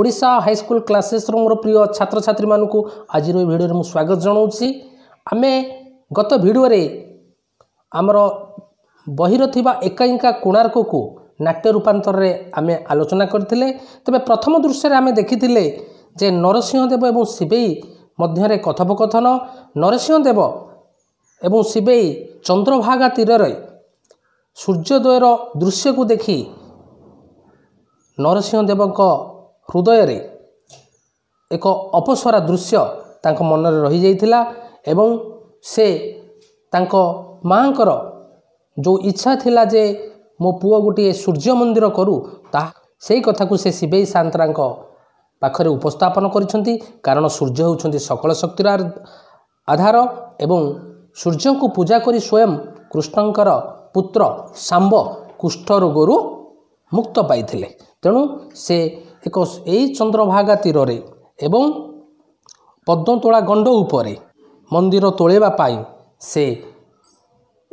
Odisha high school କ୍ଲାସେସ୍ର ମୋର ପ୍ରିୟ ଛାତ୍ରଛାତ୍ରୀମାନଙ୍କୁ ଆଜିର ଏ ଭିଡ଼ିଓରେ ମୁଁ ସ୍ୱାଗତ ଜଣାଉଛି ଆମେ ଗତ ଭିଡ଼ିଓରେ ଆମର ବହିର ଥିବା ଏକାଇଙ୍କା କୋଣାର୍କକୁ ନାଟ୍ୟ ରୂପାନ୍ତରରେ ଆମେ ଆଲୋଚନା କରିଥିଲେ ତେବେ ପ୍ରଥମ ଦୃଶ୍ୟରେ ଆମେ ଦେଖିଥିଲେ ଯେ ନରସିଂହ ଦେବ ଏବଂ ଶିବେଇ ମଧ୍ୟରେ କଥୋପକଥନ ନରସିଂହ ଦେବ ଏବଂ ଶିବେଇ ଚନ୍ଦ୍ରଭାଗା ତୀରରେ ସୂର୍ଯ୍ୟୋଦୟର ଦୃଶ୍ୟକୁ ଦେଖି ନରସିଂହ ଦେବଙ୍କ ହୃଦୟରେ ଏକ ଅପସରା ଦୃଶ୍ୟ ତାଙ୍କ ମନରେ ରହିଯାଇଥିଲା ଏବଂ ସେ ତାଙ୍କ ମାଆଙ୍କର ଯେଉଁ ଇଚ୍ଛା ଥିଲା ଯେ ମୋ ପୁଅ ଗୋଟିଏ ସୂର୍ଯ୍ୟ ମନ୍ଦିର କରୁ ତାହା ସେହି କଥାକୁ ସେ ଶିବେଇ ସାନ୍ତରାଙ୍କ ପାଖରେ ଉପସ୍ଥାପନ କରିଛନ୍ତି କାରଣ ସୂର୍ଯ୍ୟ ହେଉଛନ୍ତି ସକଳ ଶକ୍ତିର ଆଧାର ଏବଂ ସୂର୍ଯ୍ୟଙ୍କୁ ପୂଜା କରି ସ୍ୱୟଂ କୃଷ୍ଣଙ୍କର ପୁତ୍ର ସାମ୍ବ କୁଷ୍ଠ ରୋଗରୁ ମୁକ୍ତ ପାଇଥିଲେ ତେଣୁ ସେ ଏକ ଏହି ଚନ୍ଦ୍ରଭାଗା ତୀରରେ ଏବଂ ପଦ୍ମତୋଳା ଗଣ୍ଡ ଉପରେ ମନ୍ଦିର ତୋଳିବା ପାଇଁ ସେ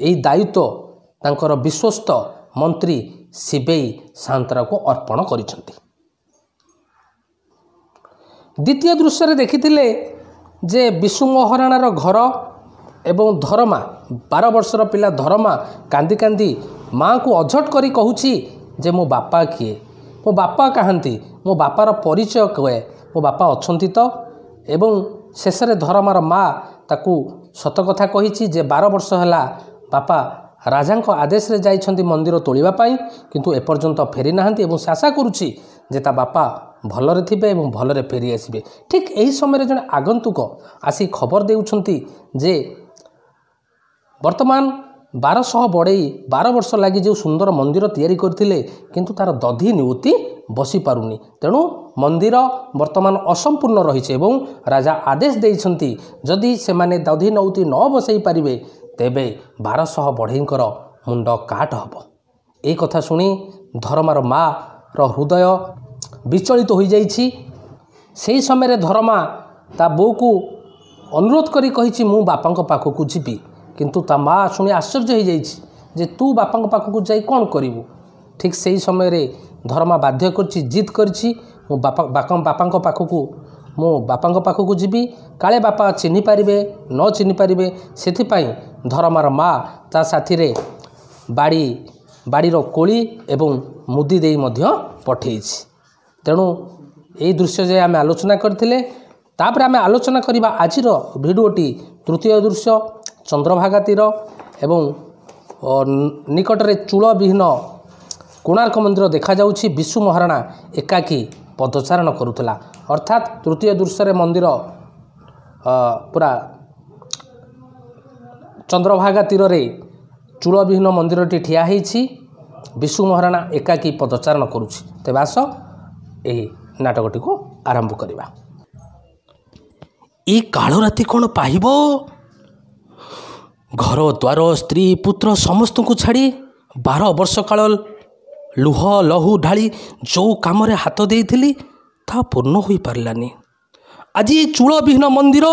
ଏହି ଦାୟିତ୍ୱ ତାଙ୍କର ବିଶ୍ୱସ୍ତ ମନ୍ତ୍ରୀ ଶିବେଇ ସାନ୍ତରାକୁ ଅର୍ପଣ କରିଛନ୍ତି ଦ୍ୱିତୀୟ ଦୃଶ୍ୟରେ ଦେଖିଥିଲେ ଯେ ବିଶୁ ମହାରାଣାର ଘର ଏବଂ ଧରମା ବାର ବର୍ଷର ପିଲା ଧରମା କାନ୍ଦି କାନ୍ଦି ମାଆଙ୍କୁ ଅଝଟ କରି କହୁଛି ଯେ ମୋ ବାପା କିଏ ମୋ ବାପା କାହାନ୍ତି ମୋ ବାପାର ପରିଚୟ କୁହେ ମୋ ବାପା ଅଛନ୍ତି ତ ଏବଂ ଶେଷରେ ଧରମାର ମା ତାକୁ ସତ କଥା କହିଛି ଯେ ବାର ବର୍ଷ ହେଲା ବାପା ରାଜାଙ୍କ ଆଦେଶରେ ଯାଇଛନ୍ତି ମନ୍ଦିର ତୋଳିବା ପାଇଁ କିନ୍ତୁ ଏପର୍ଯ୍ୟନ୍ତ ଫେରି ନାହାନ୍ତି ଏବଂ ସେ ଆଶା କରୁଛି ଯେ ତା ବାପା ଭଲରେ ଥିବେ ଏବଂ ଭଲରେ ଫେରି ଆସିବେ ଠିକ୍ ଏହି ସମୟରେ ଜଣେ ଆଗନ୍ତୁକ ଆସି ଖବର ଦେଉଛନ୍ତି ଯେ ବର୍ତ୍ତମାନ ବାରଶହ ବଢ଼େଇ ବାର ବର୍ଷ ଲାଗି ଯେଉଁ ସୁନ୍ଦର ମନ୍ଦିର ତିଆରି କରିଥିଲେ କିନ୍ତୁ ତା'ର ଦଧି ନିଉତି ବସିପାରୁନି ତେଣୁ ମନ୍ଦିର ବର୍ତ୍ତମାନ ଅସମ୍ପୂର୍ଣ୍ଣ ରହିଛି ଏବଂ ରାଜା ଆଦେଶ ଦେଇଛନ୍ତି ଯଦି ସେମାନେ ଦଧି ନଉତି ନ ବସାଇ ପାରିବେ ତେବେ ବାରଶହ ବଢ଼େଇଙ୍କର ମୁଣ୍ଡ କାଟ ହେବ ଏହି କଥା ଶୁଣି ଧରମାର ମା'ର ହୃଦୟ ବିଚଳିତ ହୋଇଯାଇଛି ସେହି ସମୟରେ ଧରମା ତା ବୋଉକୁ ଅନୁରୋଧ କରି କହିଛି ମୁଁ ବାପାଙ୍କ ପାଖକୁ ଯିବି କିନ୍ତୁ ତା ମାଆ ଶୁଣି ଆଶ୍ଚର୍ଯ୍ୟ ହୋଇଯାଇଛି ଯେ ତୁ ବାପାଙ୍କ ପାଖକୁ ଯାଇ କ'ଣ କରିବୁ ଠିକ୍ ସେହି ସମୟରେ ଧର୍ମା ବାଧ୍ୟ କରିଛି ଜିଦ୍ କରିଛି ମୁଁ ବାପା ବାପାଙ୍କ ପାଖକୁ ମୁଁ ବାପାଙ୍କ ପାଖକୁ ଯିବି କାଳେ ବାପା ଚିହ୍ନି ପାରିବେ ନ ଚିହ୍ନି ପାରିବେ ସେଥିପାଇଁ ଧରମାର ମା' ତା ସାଥିରେ ବାଡ଼ି ବାଡ଼ିର କୋଳି ଏବଂ ମୁଦି ଦେଇ ମଧ୍ୟ ପଠେଇଛି ତେଣୁ ଏହି ଦୃଶ୍ୟ ଯେ ଆମେ ଆଲୋଚନା କରିଥିଲେ ତାପରେ ଆମେ ଆଲୋଚନା କରିବା ଆଜିର ଭିଡ଼ିଓଟି ତୃତୀୟ ଦୃଶ୍ୟ ଚନ୍ଦ୍ରଭାଗା ତୀର ଏବଂ ନିକଟରେ ଚୂଳବିହୀନ କୋଣାର୍କ ମନ୍ଦିର ଦେଖାଯାଉଛି ବିଶୁ ମହାରଣା ଏକାକୀ ପଦଚାରଣ କରୁଥିଲା ଅର୍ଥାତ୍ ତୃତୀୟ ଦୃଶ୍ୟରେ ମନ୍ଦିର ପୁରା ଚନ୍ଦ୍ରଭାଗା ତୀରରେ ଚୂଳବିହୀନ ମନ୍ଦିରଟି ଠିଆ ହୋଇଛି ବିଶୁ ମହାରଣା ଏକାକୀ ପଦଚାରଣ କରୁଛି ତେବେ ଆସ ଏହି ନାଟକଟିକୁ ଆରମ୍ଭ କରିବା ଏ କାଳ ରାତି କ'ଣ ପାଇବ ଘର ଦ୍ୱାର ସ୍ତ୍ରୀ ପୁତ୍ର ସମସ୍ତଙ୍କୁ ଛାଡ଼ି ବାର ବର୍ଷ କାଳ ଲୁହ ଲହୁ ଢାଳି ଯେଉଁ କାମରେ ହାତ ଦେଇଥିଲି ତାହା ପୂର୍ଣ୍ଣ ହୋଇପାରିଲାନି ଆଜି ଏ ଚୂଳବିହୀନ ମନ୍ଦିର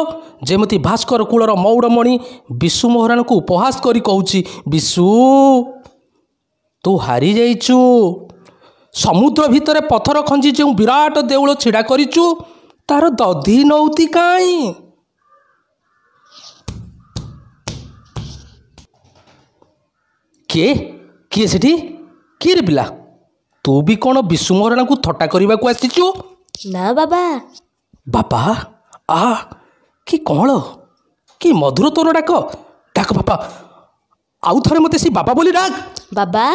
ଯେମିତି ଭାସ୍କର କୂଳର ମଉଡ଼ମଣି ବିଶୁ ମହାରାଣୀଙ୍କୁ ଉପହାସ କରି କହୁଛି ବିଶୁ ତୁ ହାରିଯାଇଛୁ ସମୁଦ୍ର ଭିତରେ ପଥର ଖଞ୍ଜି ଯେଉଁ ବିରାଟ ଦେଉଳ ଛିଡ଼ା କରିଛୁ ତାର ଦଧି ନଉତି କାଇଁ କିଏ କିଏ ସେଠି କିଏରେ ପିଲା ତୁ ବି କ'ଣ ବିଶୁ ମହାରଣାଙ୍କୁ ଥଟ୍ଟା କରିବାକୁ ଆସିଛୁ ନା ବାବା ବାପା ଆ କି କଅଁଳ କି ମଧୁର ତୋର ଡାକ ଡାକ ବାପା ଆଉ ଥରେ ମୋତେ ସେ ବାପା ବୋଲି ଡାକ ବାବା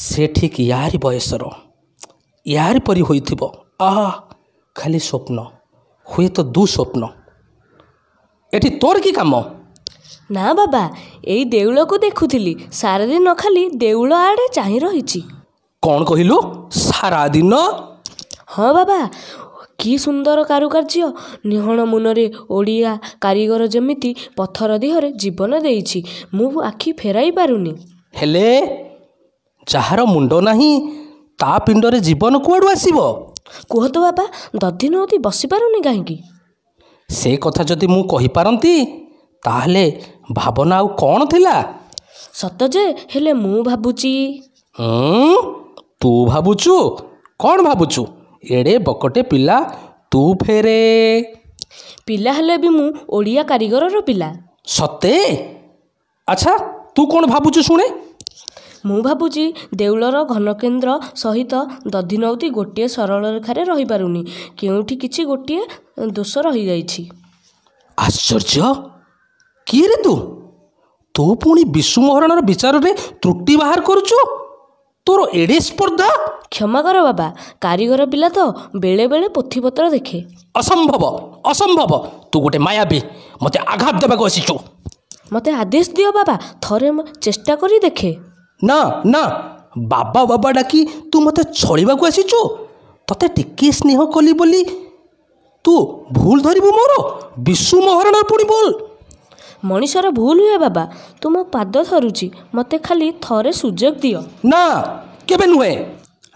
ସେ ଠିକ୍ ୟାରି ବୟସର ୟାରି ପରି ହୋଇଥିବ ଆ ଖାଲି ସ୍ୱପ୍ନ ହୁଏତ ଦୁଃସ୍ୱପ୍ନ ଏଠି ତୋର କି କାମ ନା ବାବା ଏଇ ଦେଉଳକୁ ଦେଖୁଥିଲି ସାରାଦିନ ଖାଲି ଦେଉଳ ଆଡ଼େ ଚାହିଁ ରହିଛି କ'ଣ କହିଲୁ ସାରାଦିନ ହଁ ବାବା କି ସୁନ୍ଦର କାରୁକାର୍ଯ୍ୟ ନିହଳ ମୁନରେ ଓଡ଼ିଆ କାରିଗର ଯେମିତି ପଥର ଦେହରେ ଜୀବନ ଦେଇଛି ମୁଁ ଆଖି ଫେରାଇ ପାରୁନି ହେଲେ ଯାହାର ମୁଣ୍ଡ ନାହିଁ ତା ପିଣ୍ଡରେ ଜୀବନ କୁଆଡ଼ୁ ଆସିବ କୁହତ ବାବା ଦଧି ନଦୀ ବସିପାରୁନି କାହିଁକି ସେ କଥା ଯଦି ମୁଁ କହିପାରନ୍ତି ତାହେଲେ ଭାବନା ଆଉ କ'ଣ ଥିଲା ସତ ଯେ ହେଲେ ମୁଁ ଭାବୁଛି ତୁ ଭାବୁଛୁ କ'ଣ ଭାବୁଛୁ ଏଡ଼େ ବକଟେ ପିଲା ତୁ ଫେରେ ପିଲା ହେଲେ ବି ମୁଁ ଓଡ଼ିଆ କାରିଗରର ପିଲା ସତେ ଆଚ୍ଛା ତୁ କ'ଣ ଭାବୁଛୁ ଶୁଣେ ମୁଁ ଭାବୁଛି ଦେଉଳର ଘନ କେନ୍ଦ୍ର ସହିତ ଦଧିନଉତି ଗୋଟିଏ ସରଳରେଖାରେ ରହିପାରୁନି କେଉଁଠି କିଛି ଗୋଟିଏ ଦୋଷ ରହିଯାଇଛି ଆଶ୍ଚର୍ଯ୍ୟ କିଏରେ ତୁ ତୁ ପୁଣି ବିଶୁମହାରଣର ବିଚାରରେ ତ୍ରୁଟି ବାହାର କରୁଛୁ ତୋର ଏଡ଼େ ସ୍ପର୍ଦ୍ଧା କ୍ଷମା କର ବାବା କାରିଗର ପିଲା ତ ବେଳେବେଳେ ପୋଥିପତ୍ର ଦେଖେ ଅସମ୍ଭବ ଅସମ୍ଭବ ତୁ ଗୋଟେ ମାୟାବୀ ମୋତେ ଆଘାତ ଦେବାକୁ ଆସିଛୁ ମୋତେ ଆଦେଶ ଦିଅ ବାବା ଥରେ ଚେଷ୍ଟା କରି ଦେଖେ ନା ନା ବାବା ବାବା ଡାକି ତୁ ମୋତେ ଛଳିବାକୁ ଆସିଛୁ ତତେ ଟିକିଏ ସ୍ନେହ କଲି ବୋଲି ତୁ ଭୁଲ ଧରିବୁ ମୋର ବିଶୁ ମହାରଣା ପୁଣି ବୋଲ ମଣିଷର ଭୁଲ ହୁଏ ବାବା ତୁ ମୋ ପାଦ ଥରୁଛି ମୋତେ ଖାଲି ଥରେ ସୁଯୋଗ ଦିଅ ନା କେବେ ନୁହେଁ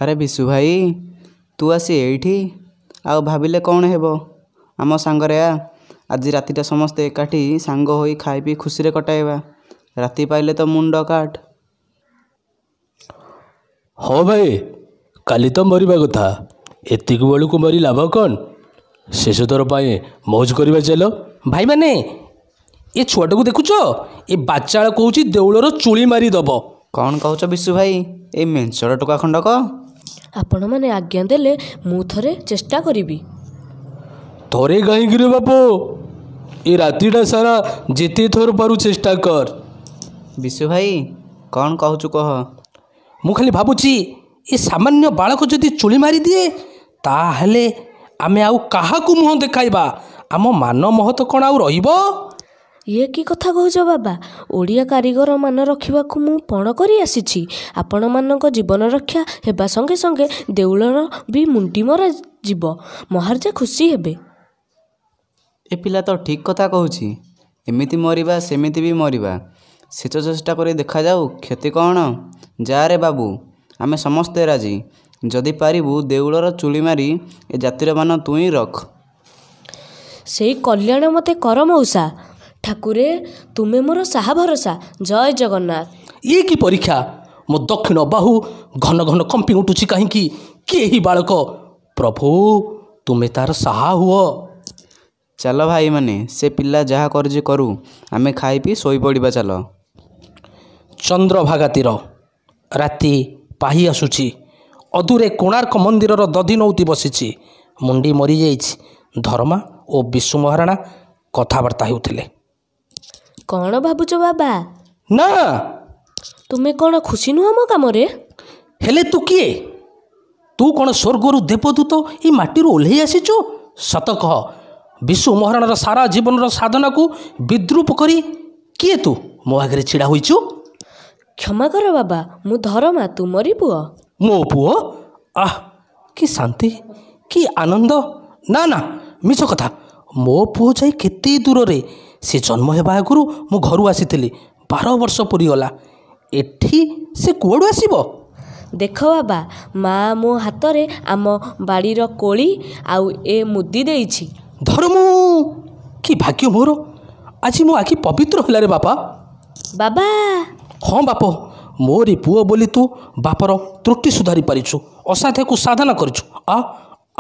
ଆରେ ବିଶୁ ଭାଇ ତୁ ଆସି ଏଇଠି ଆଉ ଭାବିଲେ କ'ଣ ହେବ ଆମ ସାଙ୍ଗରେ ଆ ଆଜି ରାତିଟା ସମସ୍ତେ ଏକାଠି ସାଙ୍ଗ ହୋଇ ଖାଇ ପିଇ ଖୁସିରେ କଟାଇବା ରାତି ପାଇଲେ ତ ମୁଣ୍ଡ କାଟ ହଁ ଭାଇ କାଲି ତ ମରିବା କଥା ଏତିକି ବେଳକୁ ମରି ଲାଭ କ'ଣ ଶେଷ ଥର ପାଇଁ ମୌଜ କରିବା ଚାଲ ଭାଇମାନେ ଏ ଛୁଆଟାକୁ ଦେଖୁଛ ଏ ବାଚାଳ କହୁଛି ଦେଉଳର ଚୁଳି ମାରିଦେବ କ'ଣ କହୁଛ ବିଶୁ ଭାଇ ଏ ମେଞ୍ଚର ଟୋକା ଖଣ୍ଡକ ଆପଣମାନେ ଆଜ୍ଞା ଦେଲେ ମୁଁ ଥରେ ଚେଷ୍ଟା କରିବି ଥରେ କାହିଁକି ରେ ବାପ ଏ ରାତିଟା ସାରା ଯେତେ ଥର ପାରୁ ଚେଷ୍ଟା କର ବିଶୁ ଭାଇ କ'ଣ କହୁଛୁ କହ ମୁଁ ଖାଲି ଭାବୁଛି ଏ ସାମାନ୍ୟ ବାଳକ ଯଦି ଚୁଳି ମାରିଦିଏ ତାହେଲେ ଆମେ ଆଉ କାହାକୁ ମୁହଁ ଦେଖାଇବା ଆମ ମାନ ମହତ କ'ଣ ଆଉ ରହିବ ଇଏ କି କଥା କହୁଛ ବାବା ଓଡ଼ିଆ କାରିଗର ମାନ ରଖିବାକୁ ମୁଁ ପଣ କରି ଆସିଛି ଆପଣମାନଙ୍କ ଜୀବନ ରକ୍ଷା ହେବା ସଙ୍ଗେ ସଙ୍ଗେ ଦେଉଳର ବି ମୁଣ୍ଡି ମରାଯିବ ମହାରାଜା ଖୁସି ହେବେ ଏ ପିଲା ତ ଠିକ୍ କଥା କହୁଛି ଏମିତି ମରିବା ସେମିତି ବି ମରିବା ସେଚ ଚେଷ୍ଟା କରି ଦେଖାଯାଉ କ୍ଷତି କ'ଣ ଯା ରେ ବାବୁ ଆମେ ସମସ୍ତେ ରାଜି ଯଦି ପାରିବୁ ଦେଉଳର ଚୁଳି ମାରି ଏ ଜାତିର ମାନ ତୁଇଁ ରଖ ସେଇ କଲ୍ୟାଣ ମୋତେ କର ମଉସା ଠାକୁରେ ତୁମେ ମୋର ସାହା ଭରସା ଜୟ ଜଗନ୍ନାଥ ଇଏ କି ପରୀକ୍ଷା ମୋ ଦକ୍ଷିଣ ବାହୁ ଘନ ଘନ କମ୍ପି ଉଠୁଛି କାହିଁକି କିଏ ଏହି ବାଳକ ପ୍ରଭୁ ତୁମେ ତାର ସାହା ହୁଅ ଚାଲ ଭାଇମାନେ ସେ ପିଲା ଯାହା କରୁଛି କରୁ ଆମେ ଖାଇ ପିଇ ଶୋଇପଡ଼ିବା ଚାଲ ଚନ୍ଦ୍ରଭାଗା ତୀର ରାତି ପାହି ଆସୁଛି ଅଦୂରେ କୋଣାର୍କ ମନ୍ଦିରର ଦଧି ନଉତି ବସିଛି ମୁଣ୍ଡି ମରିଯାଇଛି ଧର୍ମା ଓ ବିଶୁ ମହାରାଣା କଥାବାର୍ତ୍ତା ହେଉଥିଲେ କ'ଣ ଭାବୁଛ ବାବା ନା ତୁମେ କ'ଣ ଖୁସି ନୁହଁ ମୋ କାମରେ ହେଲେ ତୁ କିଏ ତୁ କ'ଣ ସ୍ୱର୍ଗରୁ ଦେବଦୂତ ଏଇ ମାଟିରୁ ଓହ୍ଲେଇ ଆସିଛୁ ସତ କହ ବିଶ୍ୱମହରଣର ସାରା ଜୀବନର ସାଧନାକୁ ବିଦ୍ରୁପ କରି କିଏ ତୁ ମୋ ଆଗରେ ଛିଡ଼ା ହୋଇଛୁ କ୍ଷମା କର ବାବା ମୁଁ ଧରମା ତୁମରି ପୁଅ ମୋ ପୁଅ ଆ କି ଶାନ୍ତି କି ଆନନ୍ଦ ନା ନା ମିଛ କଥା ମୋ ପୁଅ ଯାଇ କେତେ ଦୂରରେ ସେ ଜନ୍ମ ହେବା ଆଗରୁ ମୁଁ ଘରୁ ଆସିଥିଲି ବାର ବର୍ଷ ପୁରିଗଲା ଏଠି ସେ କୁଆଡ଼ୁ ଆସିବ ଦେଖ ବାବା ମା ମୋ ହାତରେ ଆମ ବାଡ଼ିର କୋଳି ଆଉ ଏ ମୁଦି ଦେଇଛି ଧର ମୁଁ କି ଭାଗ୍ୟ ମୋର ଆଜି ମୋ ଆଖି ପବିତ୍ର ହେଲା ରେ ବାପା ବାବା ହଁ ବାପ ମୋରି ପୁଅ ବୋଲି ତୁ ବାପର ତ୍ରୁଟି ସୁଧାରି ପାରିଛୁ ଅସାଧ୍ୟକୁ ସାଧନ କରିଛୁ ଆ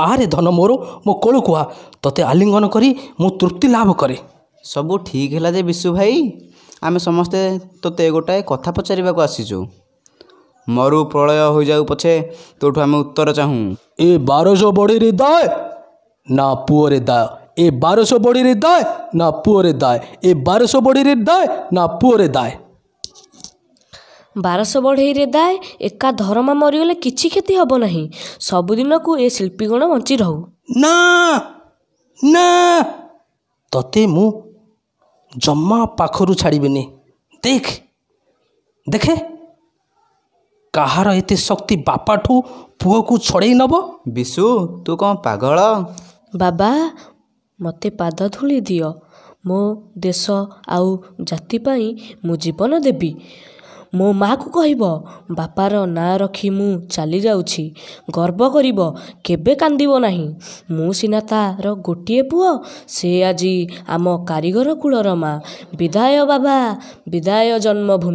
ଆରେ ଧନ ମୋର ମୋ କୋଳକୁ କୁହା ତୋତେ ଆଲିଙ୍ଗନ କରି ମୁଁ ତୃପ୍ତି ଲାଭ କରେ ସବୁ ଠିକ୍ ହେଲା ଯେ ବିଶୁ ଭାଇ ଆମେ ସମସ୍ତେ ତୋତେ ଗୋଟାଏ କଥା ପଚାରିବାକୁ ଆସିଛୁ ମରୁ ପ୍ରଳୟ ହୋଇଯାଉ ପଛେ ତୋଠୁ ଆମେ ଉତ୍ତର ଚାହୁଁ ଏ ବାରଶହ ବଢ଼ିରେ ଦାଏ ନା ପୁଅରେ ଦାଏ ଏ ବାରଶହ ବଢ଼ିରେ ଦାଏ ନା ପୁଅରେ ଦାଏ ଏ ବାରଶହ ବଢ଼ିରେ ଦାଏ ନା ପୁଅରେ ଦାଏ ବାରଶହ ବଢ଼େଇରେ ଦାଏ ଏକା ଧରମା ମରିଗଲେ କିଛି କ୍ଷତି ହେବ ନାହିଁ ସବୁଦିନକୁ ଏ ଶିଳ୍ପୀଗଣ ବଞ୍ଚି ରହୁ ନା ନା ତତେ ମୁଁ ଜମା ପାଖରୁ ଛାଡ଼ିବିନି ଦେଖ ଦେଖେ କାହାର ଏତେ ଶକ୍ତି ବାପାଠୁ ପୁଅକୁ ଛଡ଼େଇ ନେବ ବିଶୁ ତୁ କ'ଣ ପାଗଳ ବାବା ମୋତେ ପାଦ ଧୂଳି ଦିଅ ମୋ ଦେଶ ଆଉ ଜାତି ପାଇଁ ମୁଁ ଜୀବନ ଦେବି ମୋ ମାଆକୁ କହିବ ବାପାର ନାଁ ରଖି ମୁଁ ଚାଲିଯାଉଛି ଗର୍ବ କରିବ କେବେ କାନ୍ଦିବ ନାହିଁ ମୁଁ ସିନା ତାର ଗୋଟିଏ ପୁଅ ସେ ଆଜି ଆମ କାରିଗର କୂଳର ମା' ବିଦାୟ ବାବା ବିଦାୟ ଜନ୍ମଭୂମି